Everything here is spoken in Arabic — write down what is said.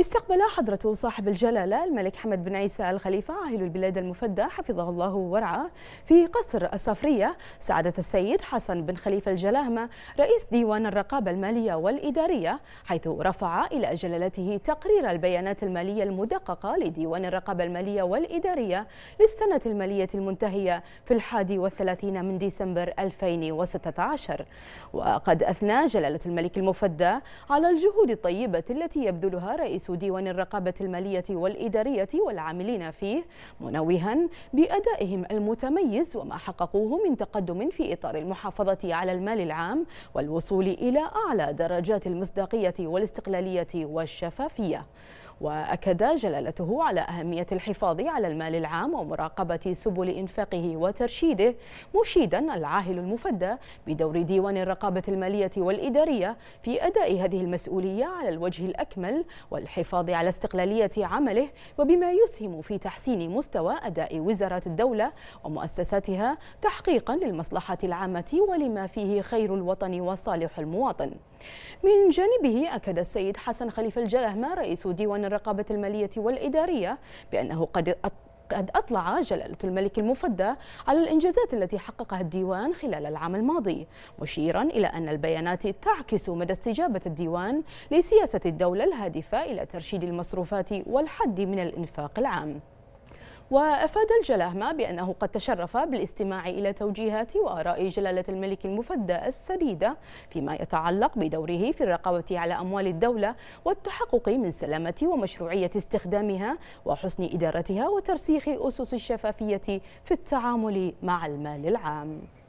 استقبل حضرة صاحب الجلالة الملك حمد بن عيسى الخليفة عاهل البلاد المفدى حفظه الله ورعاه في قصر الصفرية سعادة السيد حسن بن خليفة الجلاهمة رئيس ديوان الرقابة المالية والإدارية حيث رفع إلى جلالته تقرير البيانات المالية المدققة لديوان الرقابة المالية والإدارية للسنة المالية المنتهية في الحادي والثلاثين من ديسمبر 2016 وقد أثنى جلالة الملك المفدى على الجهود الطيبة التي يبذلها رئيس رئيس ديوان الرقابة المالية والإدارية والعاملين فيه منوها بأدائهم المتميز وما حققوه من تقدم في إطار المحافظة على المال العام والوصول إلى أعلى درجات المصداقية والاستقلالية والشفافية وأكد جلالته على أهمية الحفاظ على المال العام ومراقبة سبل إنفاقه وترشيده مشيدا العاهل المفدى بدور ديوان الرقابة المالية والإدارية في أداء هذه المسؤولية على الوجه الأكمل والحفاظ على استقلالية عمله وبما يسهم في تحسين مستوى أداء وزارة الدولة ومؤسساتها تحقيقا للمصلحة العامة ولما فيه خير الوطن وصالح المواطن من جانبه أكد السيد حسن خليفة الجلهمة رئيس ديوان الرقابة المالية والإدارية بأنه قد قد أطلع جلالة الملك المفدى على الإنجازات التي حققها الديوان خلال العام الماضي مشيرا إلى أن البيانات تعكس مدى استجابة الديوان لسياسة الدولة الهادفة إلى ترشيد المصروفات والحد من الإنفاق العام وأفاد الجلاهمة بأنه قد تشرف بالاستماع إلى توجيهات وآراء جلالة الملك المفدى السديدة فيما يتعلق بدوره في الرقابة على أموال الدولة والتحقق من سلامة ومشروعية استخدامها وحسن إدارتها وترسيخ أسس الشفافية في التعامل مع المال العام